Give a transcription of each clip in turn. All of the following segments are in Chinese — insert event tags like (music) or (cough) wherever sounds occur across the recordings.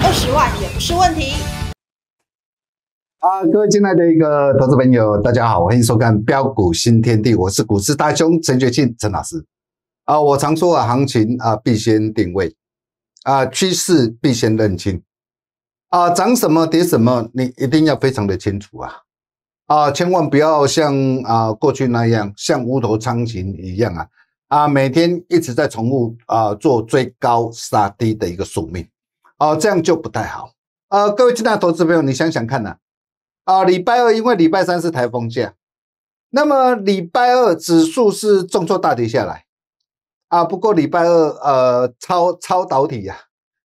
二十万也不是问题啊！各位进来的一个投资朋友，大家好，欢迎收看《标股新天地》，我是股市大兄陈学庆陈老师啊。我常说啊，行情啊必先定位啊，趋势必先认清啊，涨什么跌什么，你一定要非常的清楚啊啊！千万不要像啊过去那样，像无头苍蝇一样啊啊，每天一直在重复啊做追高杀低的一个宿命。哦，这样就不太好。呃，各位亲爱的投资朋友，你想想看呐、啊，礼拜二因为礼拜三是台风假，那么礼拜二指数是重挫大跌下来啊。不过礼拜二呃，超超导体呀，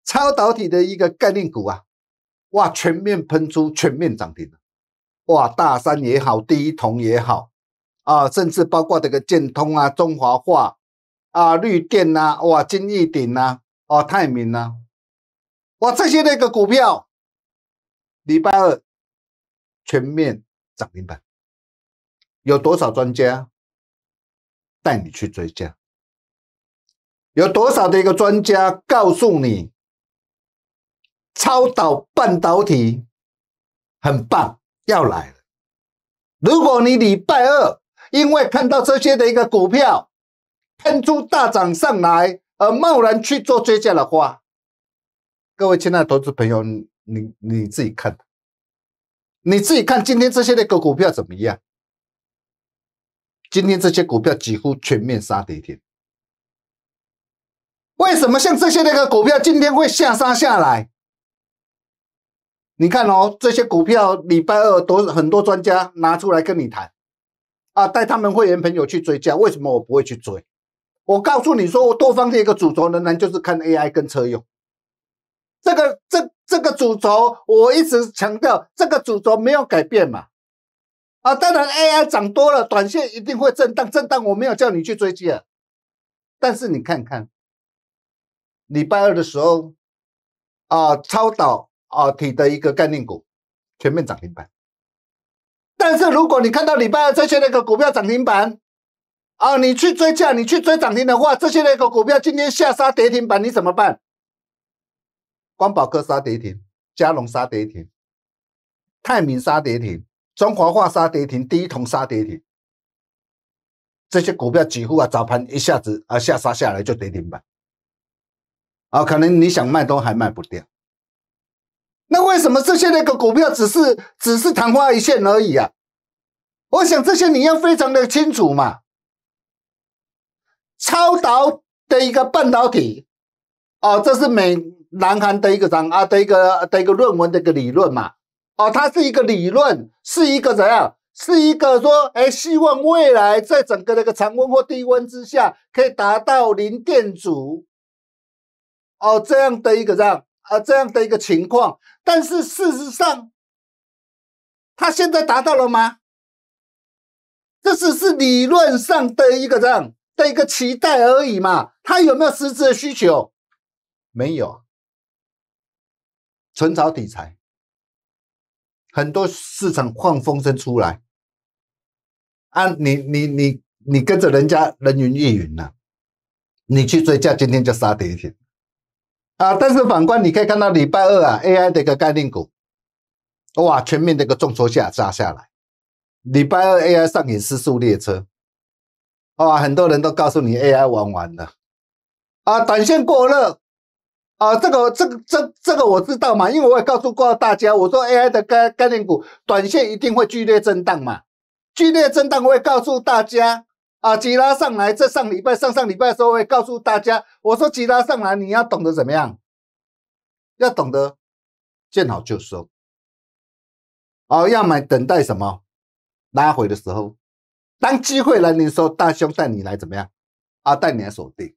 超导体的一个概念股啊，哇，全面喷出，全面涨停了。哇，大三也好，第一铜也好啊，甚至包括这个建通啊、中华化啊、绿电呐，哇，金逸鼎呐，哦，泰明呐。我这些的一个股票，礼拜二全面涨停板，有多少专家带你去追加？有多少的一个专家告诉你，超导半导体很棒，要来了？如果你礼拜二因为看到这些的一个股票喷出大涨上来，而贸然去做追加的话，各位亲爱的投资朋友，你你自己看，你自己看今天这些那个股票怎么样？今天这些股票几乎全面杀跌一天。为什么像这些那个股票今天会下杀下来？你看哦，这些股票礼拜二都很多专家拿出来跟你谈啊，带他们会员朋友去追加。为什么我不会去追？我告诉你说，我多方的一个主轴仍然就是看 AI 跟车用。这个这这个主轴，我一直强调，这个主轴没有改变嘛？啊，当然 AI 涨多了，短线一定会震荡，震荡我没有叫你去追击啊。但是你看看，礼拜二的时候，啊，超导啊体的一个概念股，全面涨停板。但是如果你看到礼拜二这些那个股票涨停板，啊，你去追价，你去追涨停的话，这些那个股票今天下杀跌停板，你怎么办？光宝科杀跌停，嘉龙杀跌停，泰明杀跌停，中华化杀跌停，第一桶杀跌停，这些股票几乎啊早盘一下子啊下杀下来就跌停板，啊可能你想卖都还卖不掉。那为什么这些那个股票只是只是昙花一现而已啊？我想这些你要非常的清楚嘛。超导的一个半导体，啊这是美。南韩的一个章啊，的一个的一个论文的一个理论嘛，哦，它是一个理论，是一个怎样，是一个说，哎，希望未来在整个那个常温或低温之下，可以达到零电阻，哦，这样的一个样啊，这样的一个情况，但是事实上，它现在达到了吗？这只是理论上的一个章的一个期待而已嘛，它有没有实质的需求？没有。纯炒题材，很多市场放风声出来，啊，你你你你跟着人家人云亦云呐，你去追价，今天就杀跌一天啊！但是反观，你可以看到礼拜二啊，AI 的一个概念股，哇，全面的一个众筹下杀下来。礼拜二 AI 上演失速列车，哇，很多人都告诉你 AI 玩完了，啊，短线过热。啊，这个、这个、这、这个我知道嘛，因为我也告诉过大家，我说 AI 的概概念股短线一定会剧烈震荡嘛，剧烈震荡我会告诉大家啊，吉拉上来，这上礼拜、上上礼拜的时候我会告诉大家，我说吉拉上来你要懂得怎么样，要懂得见好就收，哦，要买等待什么，拉回的时候，当机会来临的时候，大兄带你来怎么样，啊，带你来锁定。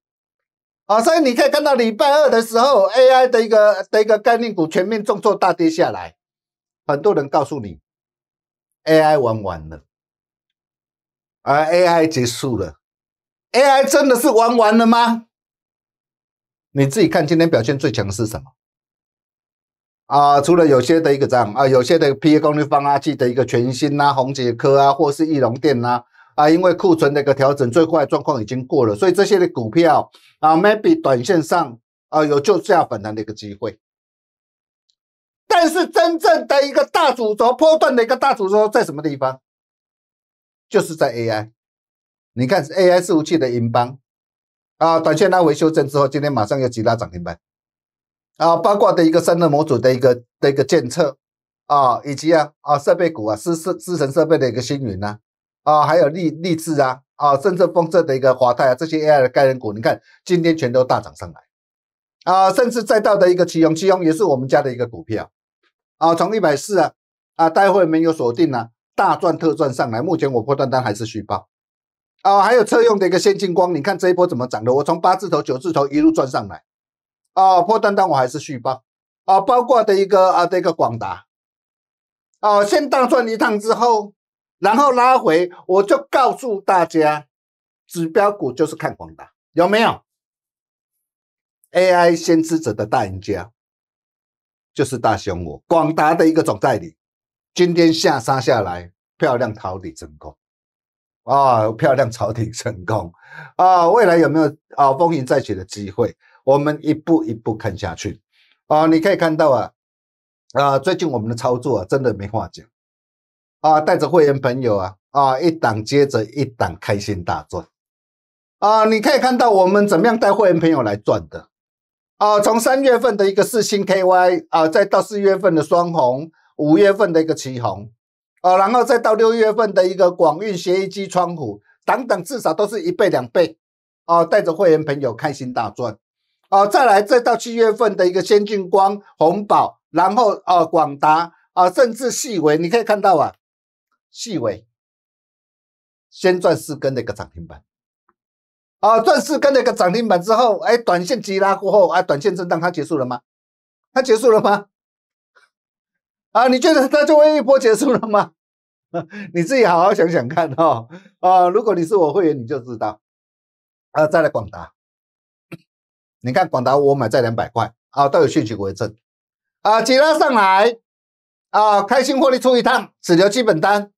啊，所以你可以看到礼拜二的时候，AI 的一个的一个概念股全面重挫大跌下来。很多人告诉你，AI 玩完了，而 a i 结束了，AI 真的是玩完了吗？你自己看今天表现最强是什么？啊，除了有些的一个涨啊，有些的 PA 功率放大器的一个全新呐，宏杰科啊，或是翼龙电呐。啊，因为库存的一个调整，最坏状况已经过了，所以这些的股票啊，maybe 短线上啊有就下反弹的一个机会。但是真正的一个大主轴、波段的一个大主轴在什么地方？就是在 AI。你看 AI 服务器的银邦啊，短线拉回修正之后，今天马上又急拉涨停板啊，包括的一个散热模组的一个的一个监测啊，以及啊啊设备股啊，资资成设备的一个星云啊。啊，还有励励志啊，啊，甚至丰盛的一个华泰啊，这些 AI 的概念股，你看今天全都大涨上来，啊，甚至再到的一个奇隆，奇隆也是我们家的一个股票，啊，从一百四啊，啊，待会没有锁定呢，大赚特赚上来，目前我破断单还是续报，啊，还有车用的一个先进光，你看这一波怎么涨的，我从八字头九字头一路赚上来，啊，破断单我还是续报，啊，包括的一个啊的一个广达，啊，先大赚一趟之后。然后拉回，我就告诉大家，指标股就是看广达有没有 AI 先知者的大赢家，就是大熊我广达的一个总代理，今天下杀下来漂亮逃离成功啊，漂亮朝廷成功啊，未来有没有啊风云再起的机会？我们一步一步看下去啊，你可以看到啊啊，最近我们的操作真的没话讲。啊，带着会员朋友啊啊，一档接着一档开心大赚，啊，你可以看到我们怎么样带会员朋友来赚的，啊，从三月份的一个四星 KY 啊，再到四月份的双红，五月份的一个旗红，啊，然后再到六月份的一个广运协议机窗户等等，至少都是一倍两倍，啊，带着会员朋友开心大赚，啊，再来再到七月份的一个先进光红宝，然后啊广达啊，甚至细微，你可以看到啊。细微，先赚四根的一个涨停板，啊，赚四根的一个涨停板之后，哎，短线急拉过后，哎，短线震荡，它结束了吗？它结束了吗？啊，你觉得它就会一波结束了吗？(laughs) 你自己好好想想看哈，啊，如果你是我会员，你就知道，啊，再来广达，你看广达我买在两百块，啊，都有顺序为证，啊，急拉上来，啊，开心获利出一趟，只留基本单。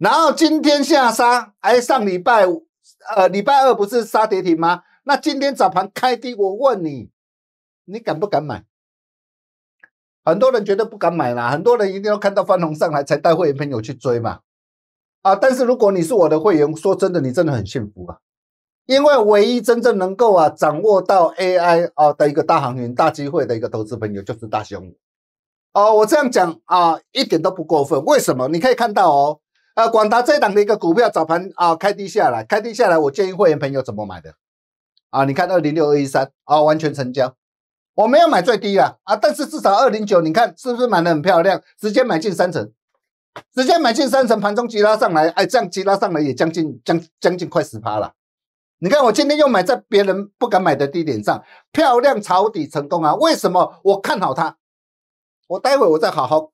然后今天下杀，哎，上礼拜五，呃礼拜二不是杀跌停吗？那今天早盘开低，我问你，你敢不敢买？很多人绝对不敢买啦，很多人一定要看到翻红上来才带会员朋友去追嘛。啊，但是如果你是我的会员，说真的，你真的很幸福啊，因为唯一真正能够啊掌握到 AI 啊的一个大行情大机会的一个投资朋友就是大熊。哦。我这样讲啊一点都不过分，为什么？你可以看到哦。呃，广达这档的一个股票早盘啊开低下来，开低下来，我建议会员朋友怎么买的啊？你看二零六二一三啊，完全成交，我没有买最低啊，啊，但是至少二零九，你看是不是买的很漂亮？直接买进三成，直接买进三成，盘中急拉上来，哎，这样急拉上来也将近将将近快十趴了。你看我今天又买在别人不敢买的低点上，漂亮抄底成功啊！为什么我看好它？我待会我再好好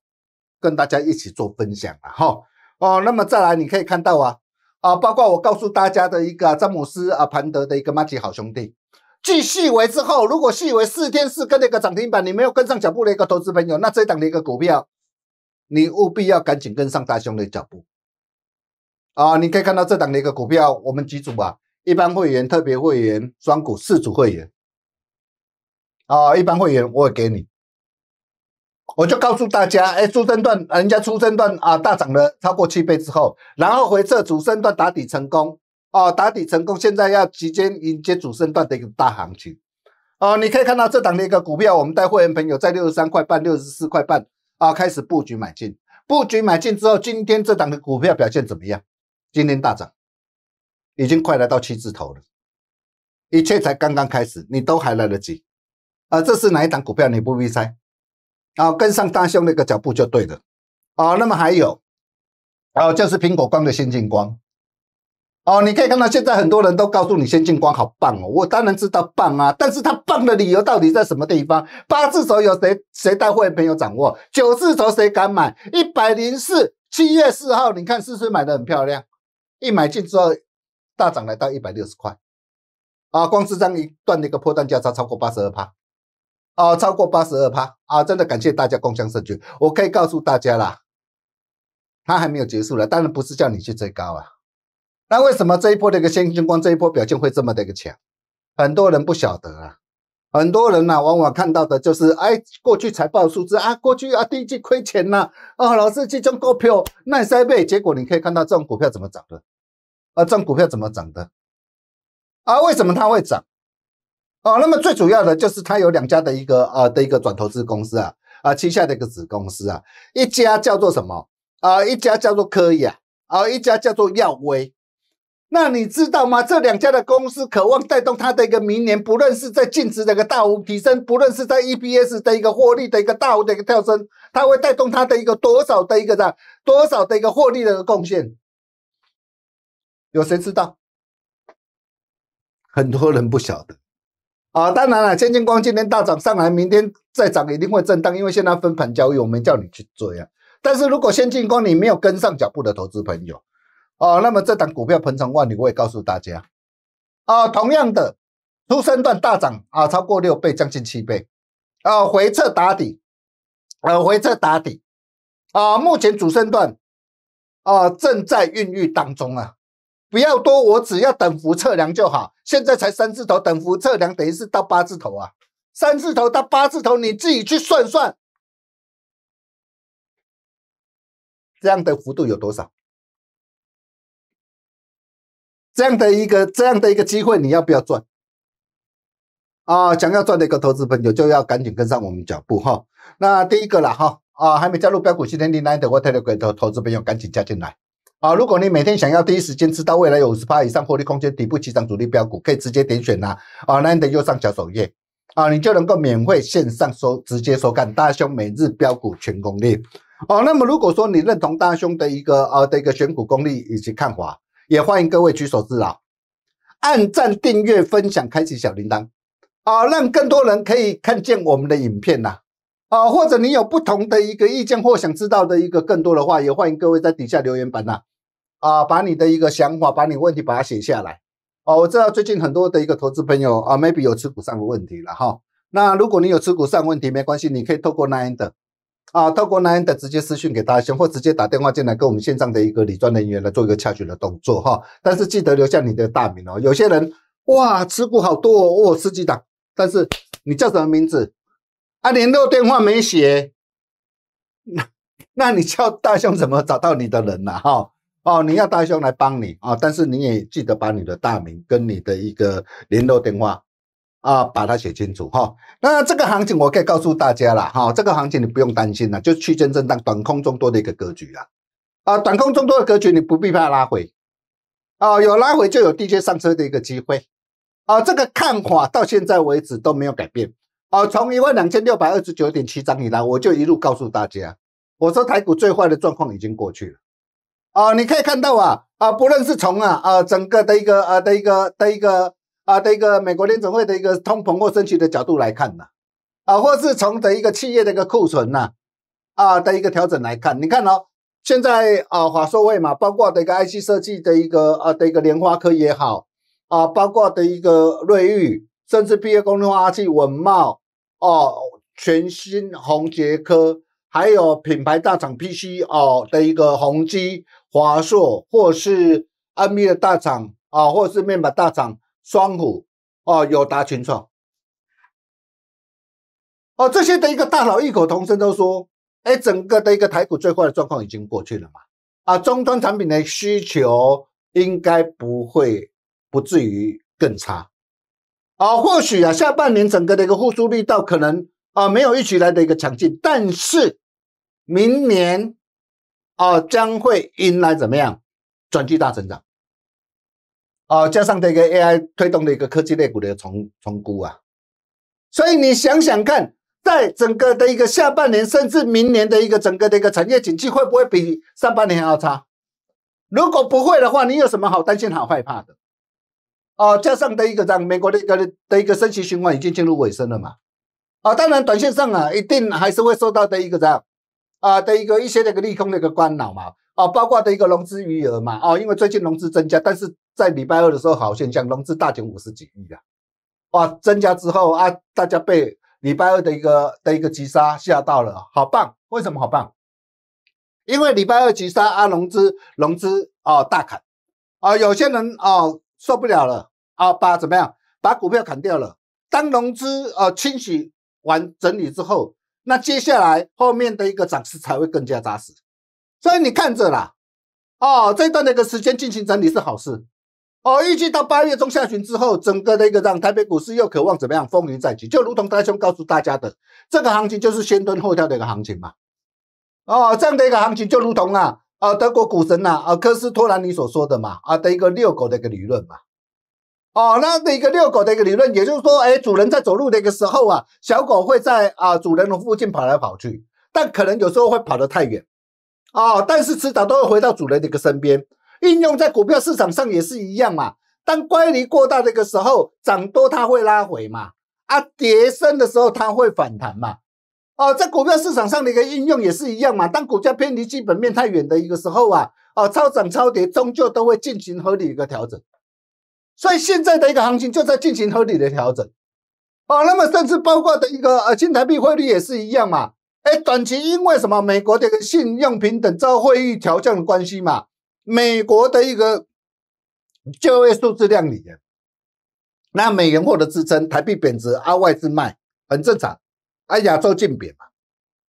跟大家一起做分享啊！哈。哦，那么再来，你可以看到啊，啊，包括我告诉大家的一个詹姆斯啊，盘德的一个马吉好兄弟，继细维之后，如果细维四天四跟那个涨停板，你没有跟上脚步的一个投资朋友，那这档的一个股票，你务必要赶紧跟上大兄的脚步。啊，你可以看到这档的一个股票，我们几组啊？一般会员、特别会员、双股、四组会员。啊，一般会员我也给你。我就告诉大家，哎，出生段，人家出生段啊大涨了超过七倍之后，然后回撤主升段打底成功，哦，打底成功，现在要即将迎接主升段的一个大行情，哦，你可以看到这档的一个股票，我们带会员朋友在六十三块半、六十四块半啊开始布局买进，布局买进之后，今天这档的股票表现怎么样？今天大涨，已经快来到七字头了，一切才刚刚开始，你都还来得及，啊，这是哪一档股票？你不必猜。啊，跟上大兄那个脚步就对了。啊，那么还有，啊，就是苹果光的先进光。哦，你可以看到，现在很多人都告诉你先进光好棒哦。我当然知道棒啊，但是它棒的理由到底在什么地方？八字手有谁谁大会没有掌握？九字头谁敢买？一百零四，七月四号，你看是是买的很漂亮？一买进之后大涨来到一百六十块。啊，光是这一段那个破蛋价差超过八十二帕。啊，超过八十二趴啊！真的感谢大家共享盛举。我可以告诉大家啦，它还没有结束了。当然不是叫你去追高啊。那为什么这一波的一个先进光，这一波表现会这么的一个强？很多人不晓得啊。很多人呢，往往看到的就是，哎，过去财报数字啊，过去啊第一季亏钱呐，啊，老是集中股票耐三倍，结果你可以看到这种股票怎么涨的啊？这种股票怎么涨的？啊，为什么它会涨？哦，那么最主要的就是它有两家的一个呃的一个转投资公司啊，啊旗下的一个子公司啊，一家叫做什么啊？一家叫做科医啊，啊一家叫做耀威。那你知道吗？这两家的公司渴望带动它的一个明年，不论是在净值的一个大幅提升，不论是在 EPS 的一个获利的一个大幅的一个跳升，它会带动它的一个多少的一个的多少的一个获利的一个贡献？有谁知道？很多人不晓得。啊，当然了，先进光今天大涨上来，明天再涨一定会震荡，因为现在分盘交易，我没叫你去追啊。但是如果先进光你没有跟上脚步的投资朋友，哦，那么这档股票鹏程万里，我也告诉大家啊，同样的，初升段大涨啊，超过六倍，将近七倍，啊，回撤打底，呃，回撤打底，啊，目前主升段啊正在孕育当中啊。不要多，我只要等幅测量就好。现在才三字头，等幅测量等于是到八字头啊。三字头到八字头，你自己去算算，这样的幅度有多少？这样的一个这样的一个机会，你要不要赚？啊，想要赚的一个投资朋友就要赶紧跟上我们脚步哈。那第一个了哈啊，还没加入标股新天地来的，我特别给投投资朋友赶紧加进来。啊！如果你每天想要第一时间知道未来有五十以上获利空间、底部起涨主力标股，可以直接点选呐！啊，那你的右上角首页，啊，你就能够免费线上收，直接收看大兄每日标股全攻略。哦，那么如果说你认同大兄的一个啊的一个选股功力以及看法，也欢迎各位举手之劳，按赞、订阅、分享、开启小铃铛，啊，让更多人可以看见我们的影片呐！啊，或者你有不同的一个意见或想知道的一个更多的话，也欢迎各位在底下留言板呐。啊，把你的一个想法，把你问题把它写下来。哦，我知道最近很多的一个投资朋友啊，maybe 有持股上的问题了哈。那如果你有持股上问题，没关系，你可以透过 Nine 的啊，透过 Nine 的直接私讯给大象，或直接打电话进来跟我们线上的一个理专人员来做一个洽取的动作哈。但是记得留下你的大名哦。有些人哇，持股好多哦，十几档，但是你叫什么名字啊？联络电话没写，那 (laughs) 那你叫大象怎么找到你的人呢？哈？哦，你要大兄来帮你啊，但是你也记得把你的大名跟你的一个联络电话啊，把它写清楚哈。那这个行情我可以告诉大家了，哈，这个行情你不用担心了，就是区间震荡、短空中多的一个格局了。啊，短空中多的格局你不必怕拉回，啊，有拉回就有低阶上车的一个机会。啊，这个看法到现在为止都没有改变。啊，从一万两千六百二十九点七涨以来，我就一路告诉大家，我说台股最坏的状况已经过去了。啊，你可以看到啊，啊，不论是从啊啊整个的一个啊的一个的一个啊的一个美国联总会的一个通膨或升息的角度来看呐，啊，或是从的一个企业的一个库存呐，啊的一个调整来看，你看哦，现在啊，华硕会嘛，包括的一个 IC 设计的一个啊的一个联发科也好，啊，包括的一个瑞昱，甚至毕业公的华裔文茂哦，全新宏杰科，还有品牌大厂 PC 哦的一个宏基。华硕或是 M v 的大厂啊，或是面板大厂，双虎啊，友达、群创，哦，这些的一个大佬异口同声都说：“哎，整个的一个台股最坏的状况已经过去了嘛，啊，终端产品的需求应该不会不至于更差啊。或许啊，下半年整个的一个复苏力道可能啊没有一起来的一个强劲，但是明年。”哦，将会迎来怎么样转机大增长？哦，加上这个 AI 推动的一个科技类股的重重估啊，所以你想想看，在整个的一个下半年，甚至明年的一个整个的一个产业景气，会不会比上半年还要差？如果不会的话，你有什么好担心、好害怕的？哦，加上的一个，让美国的一个的一个升级循环已经进入尾声了嘛？啊，当然，短线上啊，一定还是会受到的一个这样啊的一个一些那个利空那个官老嘛，啊，包括的一个融资余额嘛，哦，因为最近融资增加，但是在礼拜二的时候好现象，融资大减五十几亿啊，哇，增加之后啊，大家被礼拜二的一个的一个急杀吓到了，好棒，为什么好棒？因为礼拜二急杀啊，融资融资哦大砍，啊，有些人哦受不了了啊，把怎么样把股票砍掉了，当融资呃清洗完整理之后。那接下来后面的一个涨势才会更加扎实，所以你看着啦，哦，这段的一个时间进行整理是好事，哦，预计到八月中下旬之后，整个的一个让台北股市又渴望怎么样风云再起，就如同大兄告诉大家的，这个行情就是先蹲后跳的一个行情嘛，哦，这样的一个行情就如同啊，呃，德国股神呐，呃，科斯托兰尼所说的嘛，啊的一个遛狗的一个理论嘛。哦，那的一个遛狗的一个理论，也就是说，哎，主人在走路的一个时候啊，小狗会在啊主人的附近跑来跑去，但可能有时候会跑得太远，哦，但是迟早都会回到主人的一个身边。应用在股票市场上也是一样嘛，当乖离过大的一个时候，涨多它会拉回嘛，啊，跌深的时候它会反弹嘛，哦，在股票市场上的一个应用也是一样嘛，当股价偏离基本面太远的一个时候啊，哦，超涨超跌终究都会进行合理一个调整。所以现在的一个行情就在进行合理的调整，好，那么甚至包括的一个呃新台币汇率也是一样嘛，哎，短期因为什么？美国的一个信用平等遭会议调降的关系嘛，美国的一个就业数字亮丽，那美元获得支撑，台币贬值，啊外资卖，很正常，啊，亚洲进贬嘛。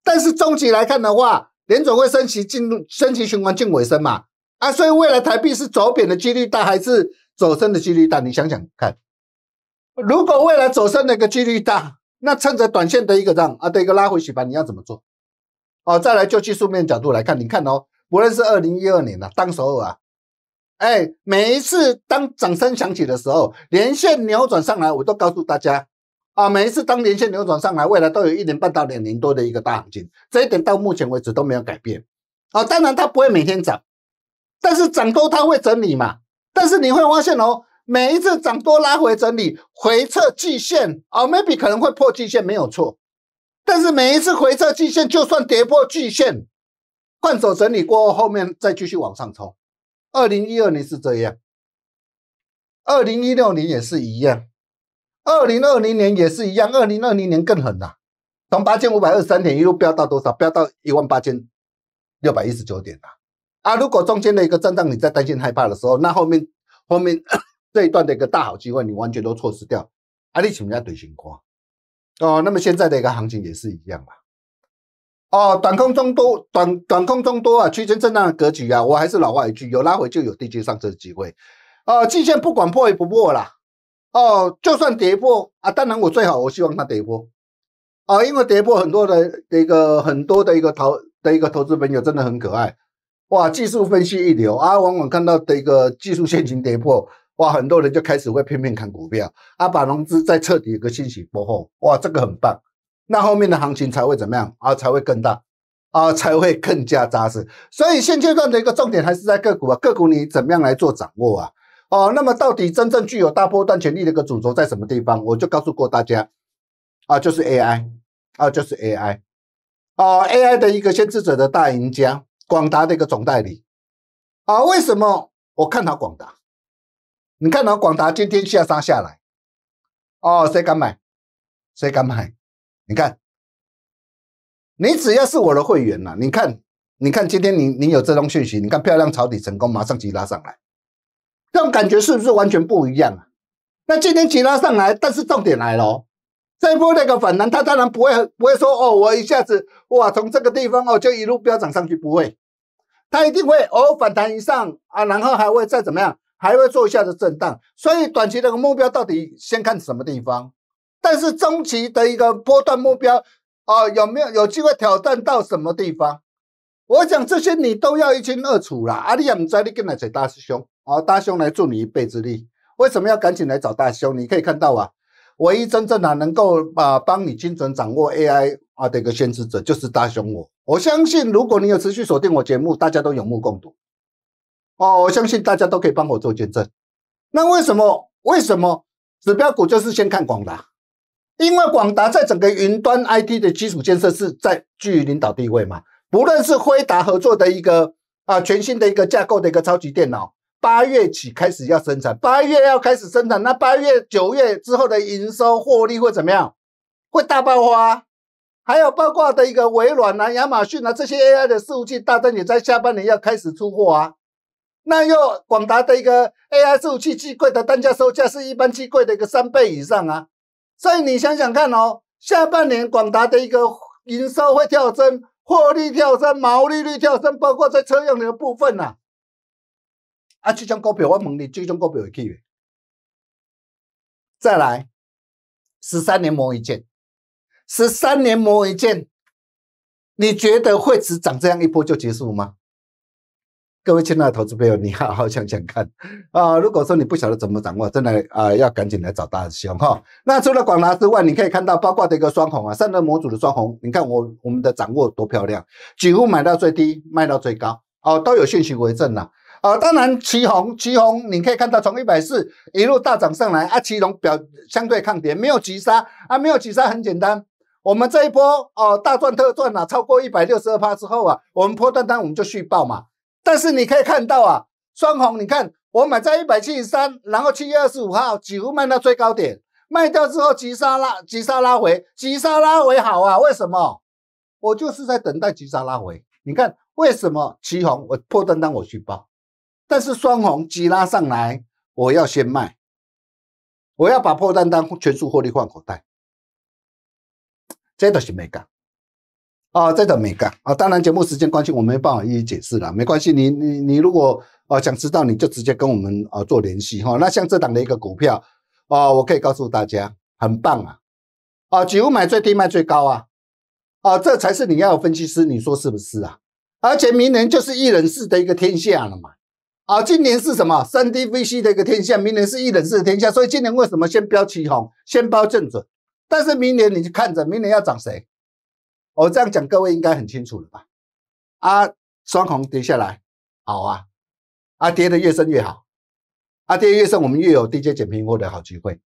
但是中期来看的话，联储会升息进入升息循环近尾声嘛，啊，所以未来台币是走贬的几率大还是？走升的几率大，你想想看，如果未来走升的一个几率大，那趁着短线的一个涨啊的一个拉回洗盘，你要怎么做？哦，再来就技术面角度来看，你看哦，不论是二零一二年啊，当时候啊，哎，每一次当掌声响起的时候，连线扭转上来，我都告诉大家啊，每一次当连线扭转上来，未来都有一年半到两年多的一个大行情，这一点到目前为止都没有改变。啊，当然它不会每天涨，但是涨多它会整理嘛。但是你会发现哦，每一次涨多拉回整理回撤季线，啊，maybe 可能会破季线，没有错。但是每一次回撤季线，就算跌破季线，换手整理过后，后面再继续往上冲。二零一二年是这样，二零一六年也是一样，二零二零年也是一样，二零二零年更狠呐，从八千五百二十三点一路飙到多少？飙到一万八千六百一十九点呐。啊！如果中间的一个震荡，你在担心害怕的时候，那后面后面 (coughs) 这一段的一个大好机会，你完全都错失掉。啊，你请人家怼情况哦，那么现在的一个行情也是一样吧。哦，短空中多，短短空中多啊，区间震荡的格局啊，我还是老话一句：有拉回就有低阶上车的机会。哦，季线不管破也不破啦。哦，就算跌破啊，当然我最好，我希望它跌破。啊，因为跌破很多的一个很多的一个投的一个投资朋友真的很可爱。哇，技术分析一流啊！往往看到的一个技术陷阱跌破，哇，很多人就开始会拼命砍股票啊，把融资再彻底一个清洗过后，哇，这个很棒，那后面的行情才会怎么样啊？才会更大啊？才会更加扎实。所以现阶段的一个重点还是在个股啊，个股你怎么样来做掌握啊？哦，那么到底真正具有大波段潜力的一个主轴在什么地方？我就告诉过大家啊，就是 AI 啊，就是 AI 啊 a i 的一个先知者的大赢家。广达的一个总代理，啊，为什么我看好广达？你看到广达今天下杀下来，哦，谁敢买？谁敢买？你看，你只要是我的会员呐，你看，你看今天你你有这种讯息，你看漂亮抄底成功，马上急拉上来，这种感觉是不是完全不一样啊？那今天急拉上来，但是重点来了。这一波那个反弹，它当然不会不会说哦，我一下子哇从这个地方哦就一路飙涨上去，不会，它一定会哦反弹以上啊，然后还会再怎么样，还会做一下的震荡。所以短期这个目标到底先看什么地方，但是中期的一个波段目标哦有没有有机会挑战到什么地方？我讲这些你都要一清二楚啦。阿弟亚唔在，你跟来找大师兄哦，大兄来助你一臂之力。为什么要赶紧来找大兄？你可以看到啊。唯一真正的能够啊帮你精准掌握 AI 啊的一个先知者就是大雄我。我相信如果你有持续锁定我节目，大家都有目共睹。哦，我相信大家都可以帮我做见证。那为什么？为什么？指标股就是先看广达，因为广达在整个云端 IT 的基础建设是在居于领导地位嘛。不论是辉达合作的一个啊全新的一个架构的一个超级电脑。八月起开始要生产，八月要开始生产，那八月、九月之后的营收、获利会怎么样？会大爆发。还有包括的一个微软呐、亚马逊呐这些 AI 的服务器，大都也在下半年要开始出货啊。那又广达的一个 AI 服务器机柜的单价售价是一般机柜的一个三倍以上啊。所以你想想看哦，下半年广达的一个营收会跳增，获利跳增，毛利率跳增，包括在车用的部分呐。啊，这种股票我问你，这种股票有去没？再来，十三年磨一剑，十三年磨一剑，你觉得会只涨这样一波就结束吗？各位亲爱的投资朋友，你好好想想看啊！如果说你不晓得怎么掌握，真的啊，要赶紧来找大兄哈。那除了广达之外，你可以看到包括的一个双红啊，散热模组的双红，你看我我们的掌握多漂亮，几乎买到最低，卖到最高，哦，都有现行为证了。啊，当然，旗红，旗红，你可以看到从一百四一路大涨上来，啊，旗红表相对抗跌，没有急杀啊，没有急杀，很简单，我们这一波哦，大赚特赚啊，超过一百六十二趴之后啊，我们破断蛋我们就续报嘛。但是你可以看到啊，双红，你看我买在一百七十三，然后七月二十五号几乎卖到最高点，卖掉之后急杀拉，急杀拉回，急杀拉回好啊，为什么？我就是在等待急杀拉回，你看为什么旗红我破断蛋我续报？但是双红急拉上来，我要先卖，我要把破蛋当全数获利换口袋。这都是没干啊，这都没干啊。当然节目时间关系，我没办法一一解释了。没关系，你你你如果啊想知道，你就直接跟我们啊做联系哈。那像这档的一个股票啊，我可以告诉大家，很棒啊啊，几乎买最低卖最高啊啊，这才是你要分析师，你说是不是啊？而且明年就是一人市的一个天下了嘛。啊，今年是什么三 DVC 的一个天下，明年是一人市的天下，所以今年为什么先标旗红，先包正准？但是明年你就看着，明年要涨谁？我这样讲，各位应该很清楚了吧？啊，双红跌下来，好啊，啊，跌的越深越好，啊，跌越深，我们越有低阶减平货的好机会。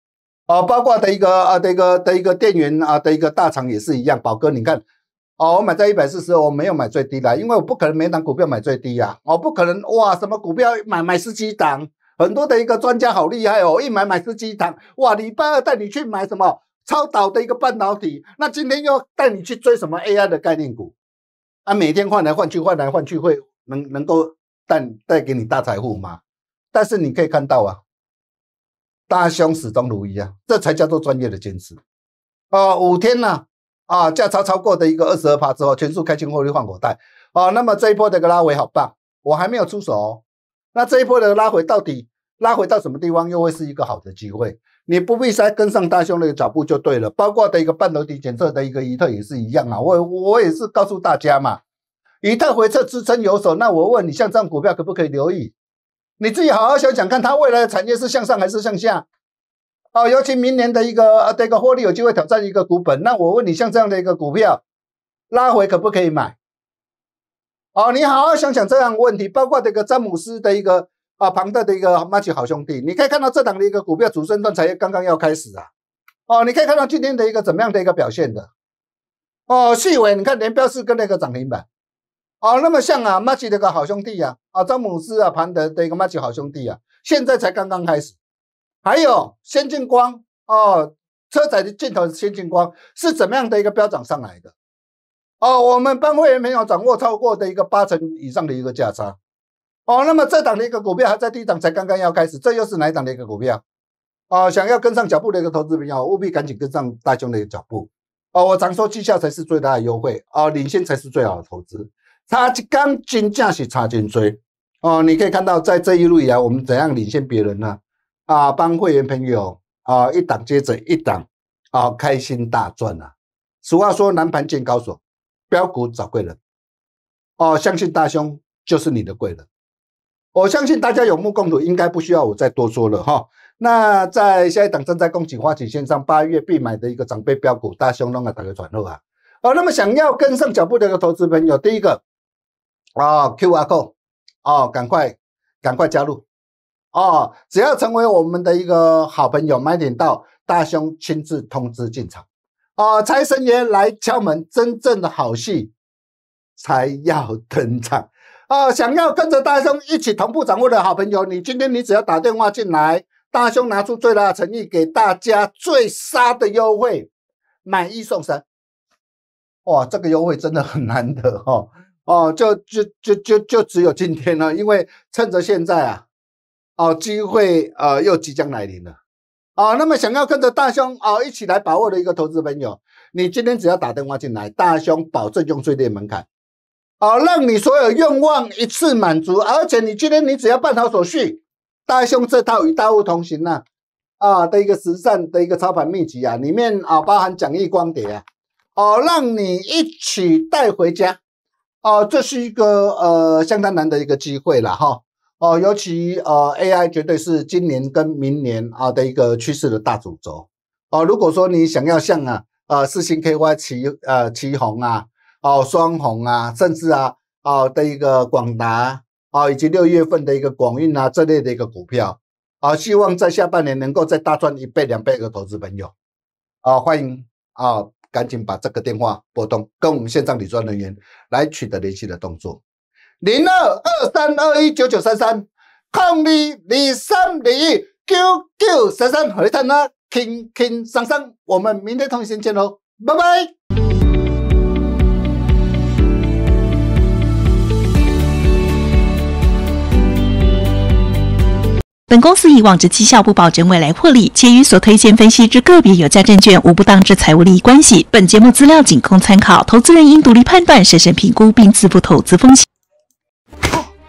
啊，包括的一个啊的一个的一个电源啊的一个大厂也是一样，宝哥你看。哦，我买在一百四十，我没有买最低的，因为我不可能每档股票买最低呀，我不可能哇，什么股票买买十几档，很多的一个专家好厉害哦，一买买十几档，哇，礼拜二带你去买什么超导的一个半导体，那今天又带你去追什么 AI 的概念股，啊，每天换来换去，换来换去，会能能够带带给你大财富吗？但是你可以看到啊，大兄始终如一啊，这才叫做专业的坚持，啊，五天呢。啊，价差超过的一个二十二趴之后，全数开清获利换股袋。啊，那么这一波的一个拉回好棒，我还没有出手。那这一波的拉回到底拉回到什么地方，又会是一个好的机会？你不必再跟上大兄弟的脚步就对了。包括的一个半导体检测的一个仪特也是一样啊，我我也是告诉大家嘛，一特回撤支撑有手，那我问你，像这样股票可不可以留意？你自己好好想想看，它未来的产业是向上还是向下？哦，尤其明年的一个呃，这个获利有机会挑战一个股本。那我问你，像这样的一个股票，拉回可不可以买？哦，你好好想想这样问题。包括这个詹姆斯的一个啊，庞德的一个 Magic 好兄弟，你可以看到这档的一个股票主升段才刚刚要开始啊。哦，你可以看到今天的一个怎么样的一个表现的。哦，细尾，你看连标是跟那个涨停板。哦，那么像啊，Magic 这个好兄弟呀，啊，詹姆斯啊，庞德的一个 Magic 好兄弟啊，现在才刚刚开始。还有先进光哦，车载的镜头先进光是怎么样的一个飙涨上来的？哦，我们班会员没有掌握超过的一个八成以上的一个价差。哦，那么这档的一个股票还在第一档，才刚刚要开始，这又是哪一档的一个股票？啊，想要跟上脚步的一个投资朋友，务必赶紧跟上大兄的一脚步。哦，我常说绩效才是最大的优惠，哦，领先才是最好的投资，差肩跟肩价是差肩追。哦，你可以看到在这一路以来，我们怎样领先别人呢？啊，帮会员朋友啊，一档接着一档啊，开心大赚啊！俗话说，南盘见高手，标股找贵人哦。相信大兄就是你的贵人。我相信大家有目共睹，应该不需要我再多说了哈。那在下一档正在恭喜花旗线上八月必买的一个长辈标股大兄龙个大家转落啊！啊，那么想要跟上脚步的投资朋友，第一个啊，Q R code 啊，赶快赶快加入。哦，只要成为我们的一个好朋友，买点到大兄亲自通知进场。哦，财神爷来敲门，真正的好戏才要登场。哦，想要跟着大兄一起同步掌握的好朋友，你今天你只要打电话进来，大兄拿出最大诚意给大家最杀的优惠，买一送三。哇，这个优惠真的很难得哦，哦，就就就就就只有今天了，因为趁着现在啊。哦，机会呃又即将来临了，哦，那么想要跟着大兄哦一起来把握的一个投资朋友，你今天只要打电话进来，大兄保证用最低门槛，哦，让你所有愿望一次满足，而且你今天你只要办好手续，大兄这套与大物同行呢，啊的一个实战的一个操盘秘籍啊，里面啊包含讲义光碟啊，哦，让你一起带回家，哦，这是一个呃相当难的一个机会了哈。哦，尤其呃，AI 绝对是今年跟明年啊的一个趋势的大主轴哦，如果说你想要像啊，呃，四星 KY 旗、呃，旗红啊，哦，双红啊，甚至啊，哦的一个广达啊，以及六月份的一个广运啊这类的一个股票啊，希望在下半年能够再大赚一倍、两倍，的投资朋友啊，欢迎啊，赶紧把这个电话拨通，跟我们线上理专人员来取得联系的动作。零二二三二一九九三三，空二二三二一九九三三，回听啦，轻轻松松。我们明天同行见喽，拜拜。本公司以往之绩效不保证未来获利，且与所推荐分析之个别有价证券无不当之财务利益关系。本节目资料仅供参考，投资人应独立判断、审慎评估，并自负投资风险。